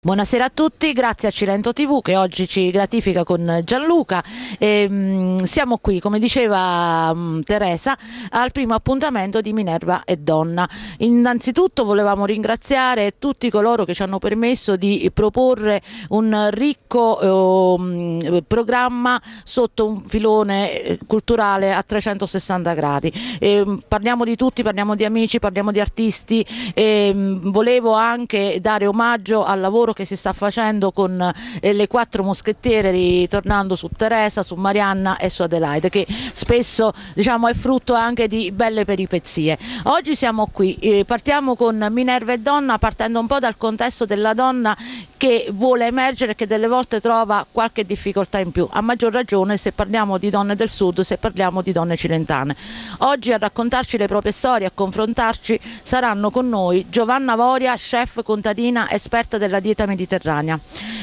Buonasera a tutti, grazie a Cilento TV che oggi ci gratifica con Gianluca. E, ehm, mh, siamo qui, come diceva mh, mm, Teresa, al primo appuntamento di Minerva e Donna. Innanzitutto volevamo ringraziare tutti coloro che ci hanno permesso di proporre un ricco eh, programma sotto un filone eh, culturale a 360 gradi. E, ehm, mh, parliamo di tutti, parliamo di amici, parliamo di artisti. E, ehm, volevo anche dare omaggio al lavoro lavoro che si sta facendo con eh, le quattro moschettiere ritornando su Teresa, su Marianna e su Adelaide che spesso diciamo, è frutto anche di belle peripezie. Oggi siamo qui, eh, partiamo con Minerva e Donna partendo un po' dal contesto della donna che vuole emergere e che delle volte trova qualche difficoltà in più, a maggior ragione se parliamo di donne del sud, se parliamo di donne cilentane. Oggi a raccontarci le proprie storie, a confrontarci saranno con noi Giovanna Voria, chef contadina esperta della dieta mediterranea,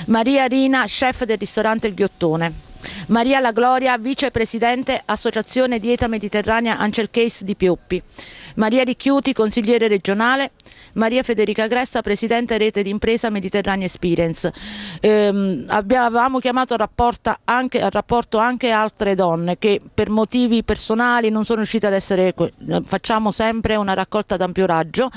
Maria Rina, chef del ristorante Il Ghiottone, Maria La Gloria, vicepresidente Associazione Dieta Mediterranea Case di Pioppi, Maria Ricchiuti, consigliere regionale, Maria Federica Gressa, presidente rete d'impresa Mediterranea Experience. Ehm, avevamo chiamato a, anche, a rapporto anche altre donne che per motivi personali non sono riuscite ad essere, facciamo sempre una raccolta ad ampio raggio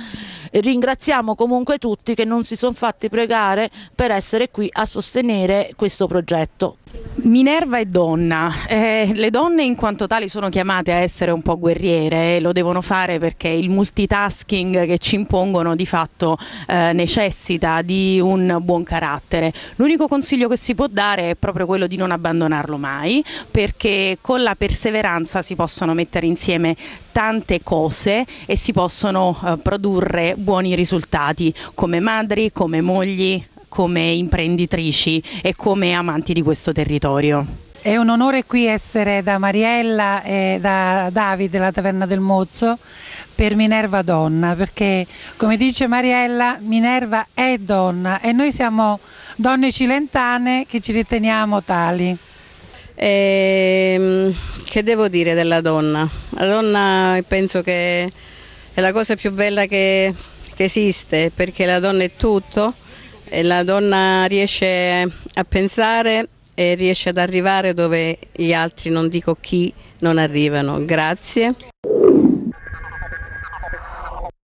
ringraziamo comunque tutti che non si sono fatti pregare per essere qui a sostenere questo progetto. Minerva è donna, eh, le donne in quanto tali sono chiamate a essere un po' guerriere, e eh, lo devono fare perché il multitasking che ci impongono di fatto eh, necessita di un buon carattere. L'unico consiglio che si può dare è proprio quello di non abbandonarlo mai perché con la perseveranza si possono mettere insieme tante cose e si possono eh, produrre buoni risultati come madri, come mogli, come imprenditrici e come amanti di questo territorio. È un onore qui essere da Mariella e da Davide, della Taverna del Mozzo, per Minerva Donna, perché come dice Mariella, Minerva è donna e noi siamo donne cilentane che ci riteniamo tali. E, ehm, che devo dire della donna? La donna penso che è la cosa più bella che, che esiste, perché la donna è tutto la donna riesce a pensare e riesce ad arrivare dove gli altri, non dico chi, non arrivano. Grazie.